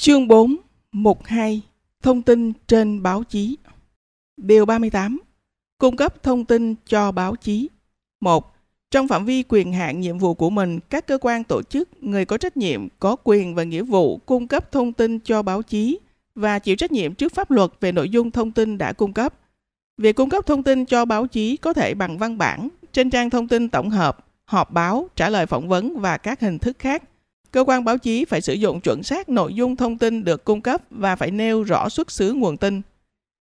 Chương 4, mục 2, thông tin trên báo chí. Điều 38, cung cấp thông tin cho báo chí. 1. Trong phạm vi quyền hạn nhiệm vụ của mình, các cơ quan tổ chức, người có trách nhiệm có quyền và nghĩa vụ cung cấp thông tin cho báo chí và chịu trách nhiệm trước pháp luật về nội dung thông tin đã cung cấp. Việc cung cấp thông tin cho báo chí có thể bằng văn bản, trên trang thông tin tổng hợp, họp báo, trả lời phỏng vấn và các hình thức khác Cơ quan báo chí phải sử dụng chuẩn xác nội dung thông tin được cung cấp và phải nêu rõ xuất xứ nguồn tin.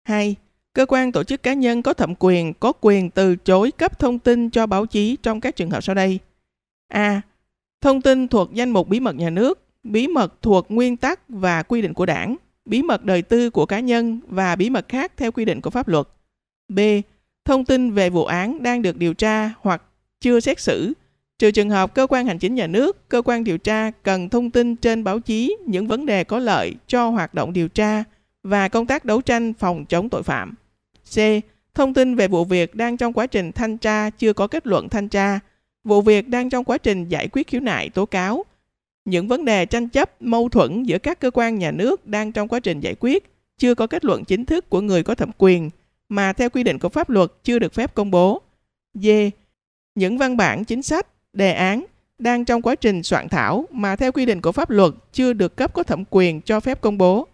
2. Cơ quan tổ chức cá nhân có thẩm quyền có quyền từ chối cấp thông tin cho báo chí trong các trường hợp sau đây. A. Thông tin thuộc danh mục bí mật nhà nước, bí mật thuộc nguyên tắc và quy định của đảng, bí mật đời tư của cá nhân và bí mật khác theo quy định của pháp luật. B. Thông tin về vụ án đang được điều tra hoặc chưa xét xử trừ trường hợp cơ quan hành chính nhà nước, cơ quan điều tra cần thông tin trên báo chí những vấn đề có lợi cho hoạt động điều tra và công tác đấu tranh phòng chống tội phạm. C. Thông tin về vụ việc đang trong quá trình thanh tra chưa có kết luận thanh tra, vụ việc đang trong quá trình giải quyết khiếu nại tố cáo, những vấn đề tranh chấp, mâu thuẫn giữa các cơ quan nhà nước đang trong quá trình giải quyết, chưa có kết luận chính thức của người có thẩm quyền mà theo quy định của pháp luật chưa được phép công bố. D. Những văn bản chính sách đề án đang trong quá trình soạn thảo mà theo quy định của pháp luật chưa được cấp có thẩm quyền cho phép công bố.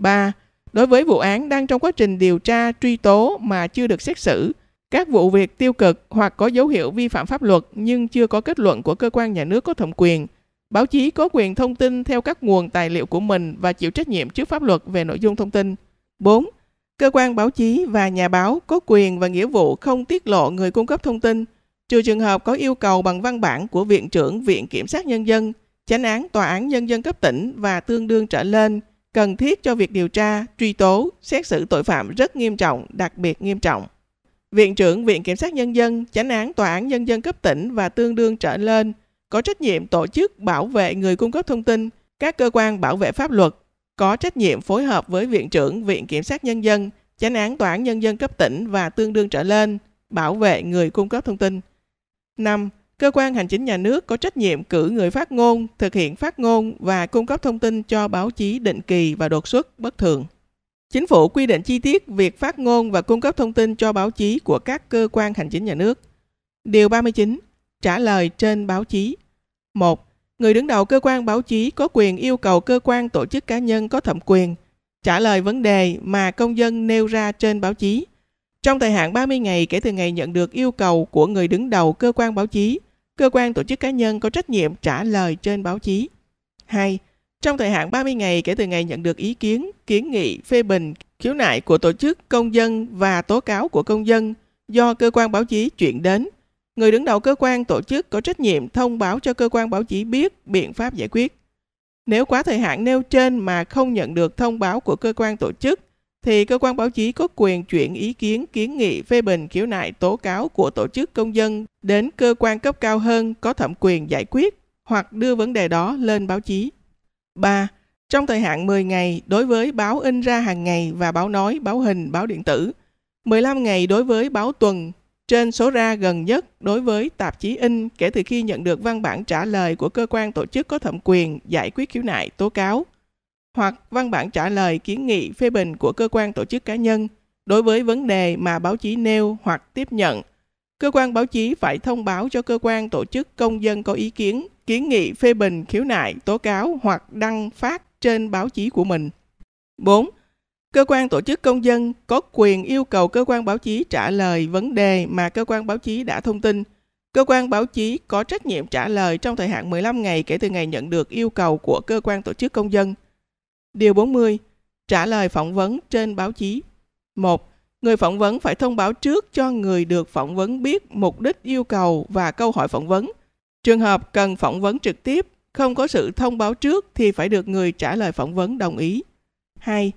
3. Đối với vụ án đang trong quá trình điều tra, truy tố mà chưa được xét xử, các vụ việc tiêu cực hoặc có dấu hiệu vi phạm pháp luật nhưng chưa có kết luận của cơ quan nhà nước có thẩm quyền, báo chí có quyền thông tin theo các nguồn tài liệu của mình và chịu trách nhiệm trước pháp luật về nội dung thông tin. 4. Cơ quan báo chí và nhà báo có quyền và nghĩa vụ không tiết lộ người cung cấp thông tin, trừ trường hợp có yêu cầu bằng văn bản của Viện trưởng Viện Kiểm sát Nhân dân, chánh án Tòa án Nhân dân cấp tỉnh và tương đương trở lên, cần thiết cho việc điều tra, truy tố, xét xử tội phạm rất nghiêm trọng, đặc biệt nghiêm trọng. Viện trưởng Viện Kiểm sát Nhân dân, chánh án Tòa án Nhân dân cấp tỉnh và tương đương trở lên có trách nhiệm tổ chức bảo vệ người cung cấp thông tin, các cơ quan bảo vệ pháp luật, có trách nhiệm phối hợp với Viện trưởng Viện Kiểm sát Nhân dân, chánh án Tòa án Nhân dân cấp tỉnh và tương đương trở lên, bảo vệ người cung cấp thông tin. 5. Cơ quan hành chính nhà nước có trách nhiệm cử người phát ngôn, thực hiện phát ngôn và cung cấp thông tin cho báo chí định kỳ và đột xuất bất thường. Chính phủ quy định chi tiết việc phát ngôn và cung cấp thông tin cho báo chí của các cơ quan hành chính nhà nước. Điều 39. Trả lời trên báo chí. 1. Người đứng đầu cơ quan báo chí có quyền yêu cầu cơ quan tổ chức cá nhân có thẩm quyền trả lời vấn đề mà công dân nêu ra trên báo chí trong thời hạn 30 ngày kể từ ngày nhận được yêu cầu của người đứng đầu cơ quan báo chí, cơ quan tổ chức cá nhân có trách nhiệm trả lời trên báo chí. 2. Trong thời hạn 30 ngày kể từ ngày nhận được ý kiến, kiến nghị, phê bình, khiếu nại của tổ chức, công dân và tố cáo của công dân do cơ quan báo chí chuyển đến, người đứng đầu cơ quan tổ chức có trách nhiệm thông báo cho cơ quan báo chí biết biện pháp giải quyết. Nếu quá thời hạn nêu trên mà không nhận được thông báo của cơ quan tổ chức, thì cơ quan báo chí có quyền chuyển ý kiến, kiến nghị, phê bình, khiếu nại, tố cáo của tổ chức công dân đến cơ quan cấp cao hơn có thẩm quyền giải quyết hoặc đưa vấn đề đó lên báo chí. 3. Trong thời hạn 10 ngày đối với báo in ra hàng ngày và báo nói, báo hình, báo điện tử. 15 ngày đối với báo tuần trên số ra gần nhất đối với tạp chí in kể từ khi nhận được văn bản trả lời của cơ quan tổ chức có thẩm quyền giải quyết khiếu nại tố cáo hoặc văn bản trả lời kiến nghị phê bình của cơ quan tổ chức cá nhân đối với vấn đề mà báo chí nêu hoặc tiếp nhận. Cơ quan báo chí phải thông báo cho cơ quan tổ chức công dân có ý kiến, kiến nghị phê bình, khiếu nại, tố cáo hoặc đăng phát trên báo chí của mình. 4. Cơ quan tổ chức công dân có quyền yêu cầu cơ quan báo chí trả lời vấn đề mà cơ quan báo chí đã thông tin. Cơ quan báo chí có trách nhiệm trả lời trong thời hạn 15 ngày kể từ ngày nhận được yêu cầu của cơ quan tổ chức công dân. Điều 40. Trả lời phỏng vấn trên báo chí. 1. Người phỏng vấn phải thông báo trước cho người được phỏng vấn biết mục đích yêu cầu và câu hỏi phỏng vấn. Trường hợp cần phỏng vấn trực tiếp, không có sự thông báo trước thì phải được người trả lời phỏng vấn đồng ý. 2.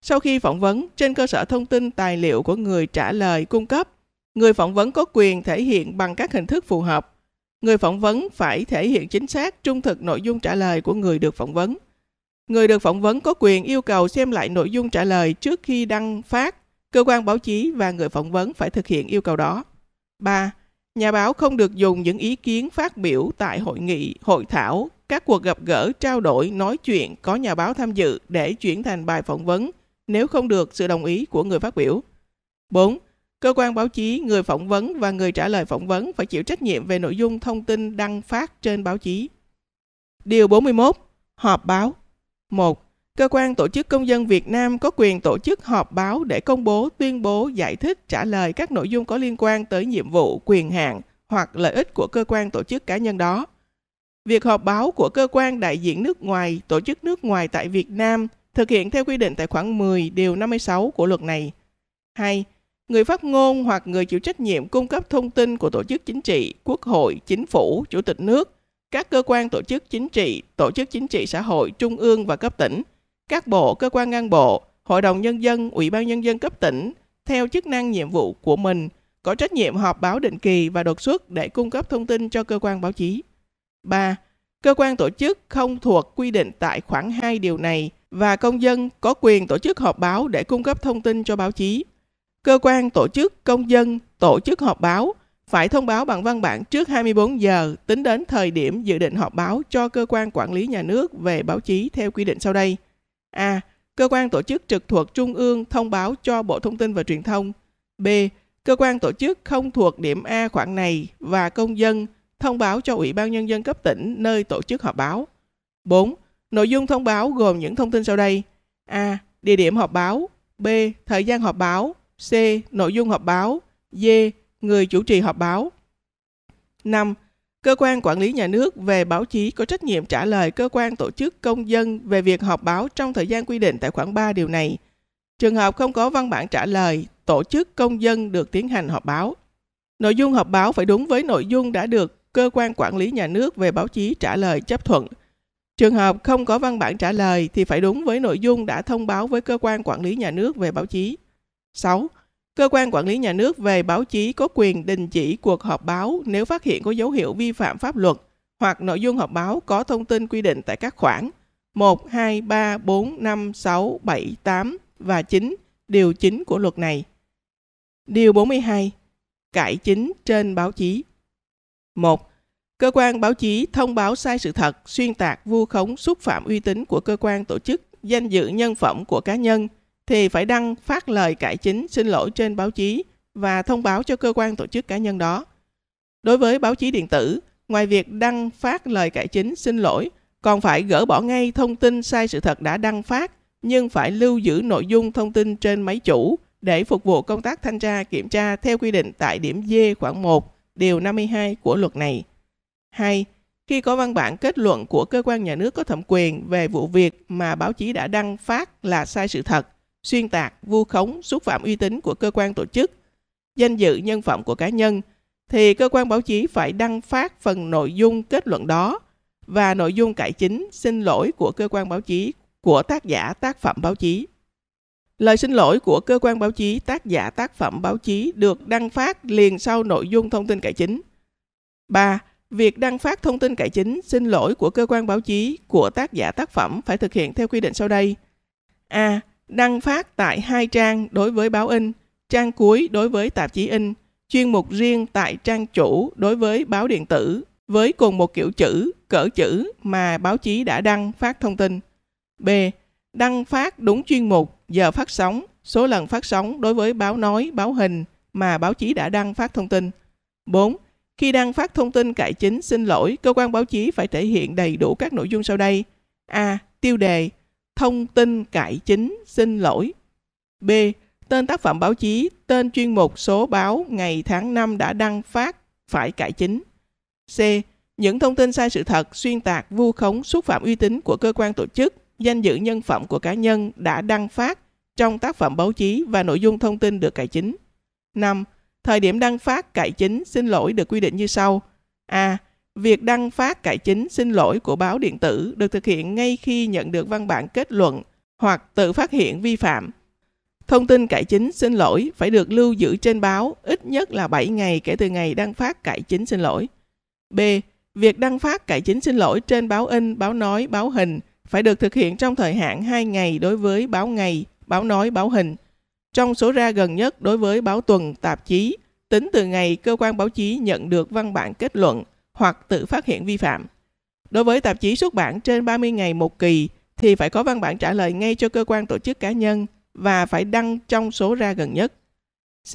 Sau khi phỏng vấn, trên cơ sở thông tin tài liệu của người trả lời cung cấp, người phỏng vấn có quyền thể hiện bằng các hình thức phù hợp. Người phỏng vấn phải thể hiện chính xác, trung thực nội dung trả lời của người được phỏng vấn. Người được phỏng vấn có quyền yêu cầu xem lại nội dung trả lời trước khi đăng phát. Cơ quan báo chí và người phỏng vấn phải thực hiện yêu cầu đó. 3. Nhà báo không được dùng những ý kiến phát biểu tại hội nghị, hội thảo, các cuộc gặp gỡ, trao đổi, nói chuyện có nhà báo tham dự để chuyển thành bài phỏng vấn nếu không được sự đồng ý của người phát biểu. 4. Cơ quan báo chí, người phỏng vấn và người trả lời phỏng vấn phải chịu trách nhiệm về nội dung thông tin đăng phát trên báo chí. Điều 41. Họp báo 1. Cơ quan tổ chức công dân Việt Nam có quyền tổ chức họp báo để công bố, tuyên bố, giải thích, trả lời các nội dung có liên quan tới nhiệm vụ, quyền hạn hoặc lợi ích của cơ quan tổ chức cá nhân đó. Việc họp báo của cơ quan đại diện nước ngoài, tổ chức nước ngoài tại Việt Nam thực hiện theo quy định tại khoản 10 điều 56 của luật này. 2. Người phát ngôn hoặc người chịu trách nhiệm cung cấp thông tin của tổ chức chính trị, quốc hội, chính phủ, chủ tịch nước – các cơ quan tổ chức chính trị, tổ chức chính trị xã hội trung ương và cấp tỉnh, các bộ, cơ quan ngang bộ, Hội đồng Nhân dân, Ủy ban Nhân dân cấp tỉnh, theo chức năng nhiệm vụ của mình, có trách nhiệm họp báo định kỳ và đột xuất để cung cấp thông tin cho cơ quan báo chí. 3. Cơ quan tổ chức không thuộc quy định tại khoảng 2 điều này và công dân có quyền tổ chức họp báo để cung cấp thông tin cho báo chí. Cơ quan tổ chức công dân tổ chức họp báo phải thông báo bằng văn bản trước 24 giờ tính đến thời điểm dự định họp báo cho cơ quan quản lý nhà nước về báo chí theo quy định sau đây. A. Cơ quan tổ chức trực thuộc Trung ương thông báo cho Bộ Thông tin và Truyền thông. B. Cơ quan tổ chức không thuộc điểm A khoản này và công dân thông báo cho Ủy ban Nhân dân cấp tỉnh nơi tổ chức họp báo. 4. Nội dung thông báo gồm những thông tin sau đây. A. Địa điểm họp báo. B. Thời gian họp báo. C. Nội dung họp báo. D người chủ trì họp báo. 5. Cơ quan quản lý nhà nước về báo chí có trách nhiệm trả lời cơ quan tổ chức công dân về việc họp báo trong thời gian quy định tại khoản 3 điều này. Trường hợp không có văn bản trả lời, tổ chức công dân được tiến hành họp báo. Nội dung họp báo phải đúng với nội dung đã được cơ quan quản lý nhà nước về báo chí trả lời chấp thuận. Trường hợp không có văn bản trả lời thì phải đúng với nội dung đã thông báo với cơ quan quản lý nhà nước về báo chí. 6. Cơ quan quản lý nhà nước về báo chí có quyền đình chỉ cuộc họp báo nếu phát hiện có dấu hiệu vi phạm pháp luật hoặc nội dung họp báo có thông tin quy định tại các khoản 1, 2, 3, 4, 5, 6, 7, 8 và 9, điều 9 của luật này. Điều 42. Cải chính trên báo chí. 1. Cơ quan báo chí thông báo sai sự thật, xuyên tạc, vu khống, xúc phạm uy tín của cơ quan tổ chức, danh dự nhân phẩm của cá nhân – thì phải đăng phát lời cải chính xin lỗi trên báo chí và thông báo cho cơ quan tổ chức cá nhân đó. Đối với báo chí điện tử, ngoài việc đăng phát lời cải chính xin lỗi, còn phải gỡ bỏ ngay thông tin sai sự thật đã đăng phát nhưng phải lưu giữ nội dung thông tin trên máy chủ để phục vụ công tác thanh tra kiểm tra theo quy định tại điểm D khoảng 1, điều 52 của luật này. 2. Khi có văn bản kết luận của cơ quan nhà nước có thẩm quyền về vụ việc mà báo chí đã đăng phát là sai sự thật, xuyên tạc, vu khống, xúc phạm uy tín của cơ quan tổ chức, danh dự nhân phẩm của cá nhân, thì cơ quan báo chí phải đăng phát phần nội dung kết luận đó và nội dung cải chính xin lỗi của cơ quan báo chí của tác giả tác phẩm báo chí. Lời xin lỗi của cơ quan báo chí tác giả tác phẩm báo chí được đăng phát liền sau nội dung thông tin cải chính. 3. Việc đăng phát thông tin cải chính xin lỗi của cơ quan báo chí của tác giả tác phẩm phải thực hiện theo quy định sau đây. A đăng phát tại hai trang đối với báo in, trang cuối đối với tạp chí in, chuyên mục riêng tại trang chủ đối với báo điện tử với cùng một kiểu chữ, cỡ chữ mà báo chí đã đăng phát thông tin. B. Đăng phát đúng chuyên mục, giờ phát sóng, số lần phát sóng đối với báo nói, báo hình mà báo chí đã đăng phát thông tin. 4. Khi đăng phát thông tin cải chính xin lỗi, cơ quan báo chí phải thể hiện đầy đủ các nội dung sau đây. A. Tiêu đề thông tin cải chính xin lỗi. B. Tên tác phẩm báo chí, tên chuyên mục số báo ngày tháng năm đã đăng phát phải cải chính. C. Những thông tin sai sự thật, xuyên tạc, vu khống, xúc phạm uy tín của cơ quan tổ chức, danh dự nhân phẩm của cá nhân đã đăng phát trong tác phẩm báo chí và nội dung thông tin được cải chính. 5. Thời điểm đăng phát cải chính xin lỗi được quy định như sau. A. Việc đăng phát cải chính xin lỗi của báo điện tử được thực hiện ngay khi nhận được văn bản kết luận hoặc tự phát hiện vi phạm. Thông tin cải chính xin lỗi phải được lưu giữ trên báo ít nhất là 7 ngày kể từ ngày đăng phát cải chính xin lỗi. B. Việc đăng phát cải chính xin lỗi trên báo in, báo nói, báo hình phải được thực hiện trong thời hạn 2 ngày đối với báo ngày, báo nói, báo hình. Trong số ra gần nhất đối với báo tuần, tạp chí, tính từ ngày cơ quan báo chí nhận được văn bản kết luận hoặc tự phát hiện vi phạm. Đối với tạp chí xuất bản trên 30 ngày một kỳ thì phải có văn bản trả lời ngay cho cơ quan tổ chức cá nhân và phải đăng trong số ra gần nhất. C.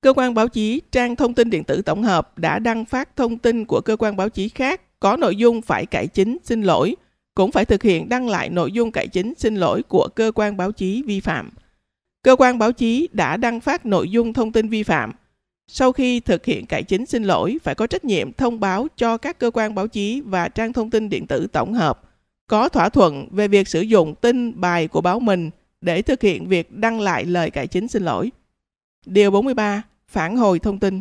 Cơ quan báo chí, trang thông tin điện tử tổng hợp đã đăng phát thông tin của cơ quan báo chí khác có nội dung phải cải chính xin lỗi, cũng phải thực hiện đăng lại nội dung cải chính xin lỗi của cơ quan báo chí vi phạm. Cơ quan báo chí đã đăng phát nội dung thông tin vi phạm sau khi thực hiện cải chính xin lỗi, phải có trách nhiệm thông báo cho các cơ quan báo chí và trang thông tin điện tử tổng hợp có thỏa thuận về việc sử dụng tin bài của báo mình để thực hiện việc đăng lại lời cải chính xin lỗi. Điều 43. Phản hồi thông tin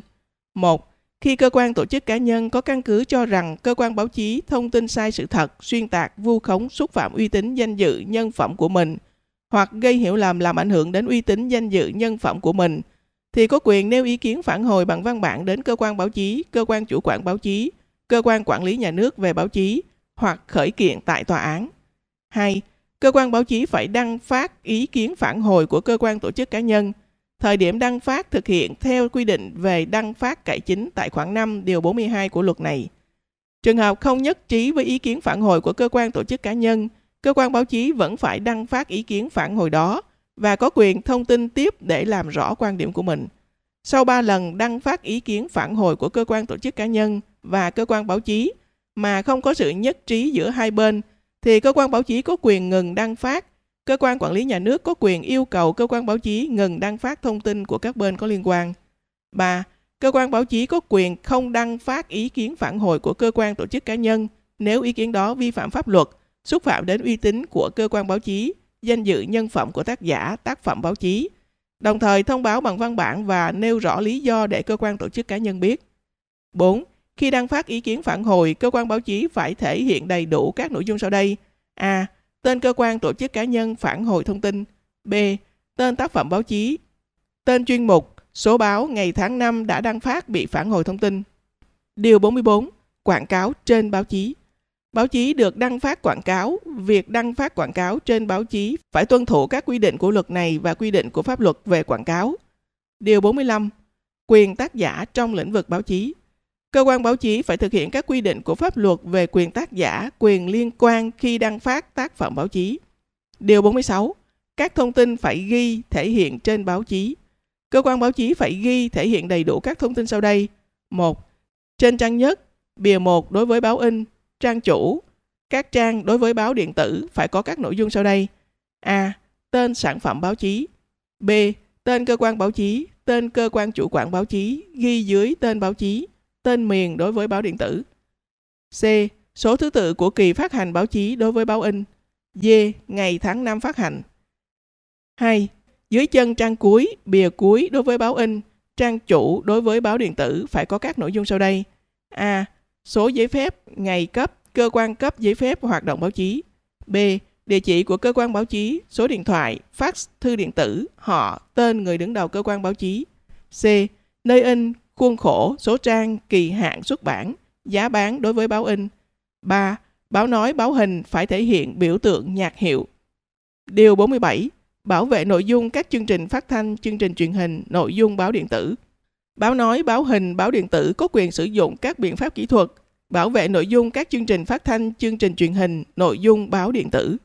1. Khi cơ quan tổ chức cá nhân có căn cứ cho rằng cơ quan báo chí thông tin sai sự thật, xuyên tạc, vu khống, xúc phạm uy tín, danh dự, nhân phẩm của mình, hoặc gây hiểu lầm làm ảnh hưởng đến uy tín, danh dự, nhân phẩm của mình – thì có quyền nêu ý kiến phản hồi bằng văn bản đến cơ quan báo chí, cơ quan chủ quản báo chí, cơ quan quản lý nhà nước về báo chí hoặc khởi kiện tại tòa án. 2. Cơ quan báo chí phải đăng phát ý kiến phản hồi của cơ quan tổ chức cá nhân. Thời điểm đăng phát thực hiện theo quy định về đăng phát cải chính tại khoản 5 điều 42 của luật này. Trường hợp không nhất trí với ý kiến phản hồi của cơ quan tổ chức cá nhân, cơ quan báo chí vẫn phải đăng phát ý kiến phản hồi đó và có quyền thông tin tiếp để làm rõ quan điểm của mình. Sau 3 lần đăng phát ý kiến phản hồi của cơ quan tổ chức cá nhân và cơ quan báo chí mà không có sự nhất trí giữa hai bên thì cơ quan báo chí có quyền ngừng đăng phát. Cơ quan quản lý nhà nước có quyền yêu cầu cơ quan báo chí ngừng đăng phát thông tin của các bên có liên quan. 3. Cơ quan báo chí có quyền không đăng phát ý kiến phản hồi của cơ quan tổ chức cá nhân nếu ý kiến đó vi phạm pháp luật, xúc phạm đến uy tín của cơ quan báo chí danh dự nhân phẩm của tác giả, tác phẩm báo chí, đồng thời thông báo bằng văn bản và nêu rõ lý do để cơ quan tổ chức cá nhân biết. 4. Khi đăng phát ý kiến phản hồi, cơ quan báo chí phải thể hiện đầy đủ các nội dung sau đây. A. Tên cơ quan tổ chức cá nhân phản hồi thông tin. B. Tên tác phẩm báo chí. Tên chuyên mục, số báo ngày tháng 5 đã đăng phát bị phản hồi thông tin. Điều 44. Quảng cáo trên báo chí. Báo chí được đăng phát quảng cáo, việc đăng phát quảng cáo trên báo chí phải tuân thủ các quy định của luật này và quy định của pháp luật về quảng cáo. Điều 45. Quyền tác giả trong lĩnh vực báo chí. Cơ quan báo chí phải thực hiện các quy định của pháp luật về quyền tác giả, quyền liên quan khi đăng phát tác phẩm báo chí. Điều 46. Các thông tin phải ghi thể hiện trên báo chí. Cơ quan báo chí phải ghi thể hiện đầy đủ các thông tin sau đây. 1. Trên trang nhất, bìa 1 đối với báo in, trang chủ. Các trang đối với báo điện tử phải có các nội dung sau đây. A. Tên sản phẩm báo chí. B. Tên cơ quan báo chí, tên cơ quan chủ quản báo chí ghi dưới tên báo chí, tên miền đối với báo điện tử. C. Số thứ tự của kỳ phát hành báo chí đối với báo in. D. Ngày tháng năm phát hành. 2. Dưới chân trang cuối, bìa cuối đối với báo in, trang chủ đối với báo điện tử phải có các nội dung sau đây. A số giấy phép, ngày cấp, cơ quan cấp giấy phép hoạt động báo chí. B. Địa chỉ của cơ quan báo chí, số điện thoại, fax, thư điện tử, họ, tên người đứng đầu cơ quan báo chí. C. Nơi in, khuôn khổ, số trang, kỳ hạn xuất bản, giá bán đối với báo in. 3. Báo nói báo hình phải thể hiện biểu tượng nhạc hiệu. Điều 47. Bảo vệ nội dung các chương trình phát thanh, chương trình truyền hình, nội dung báo điện tử. Báo nói, báo hình, báo điện tử có quyền sử dụng các biện pháp kỹ thuật bảo vệ nội dung các chương trình phát thanh, chương trình truyền hình, nội dung báo điện tử.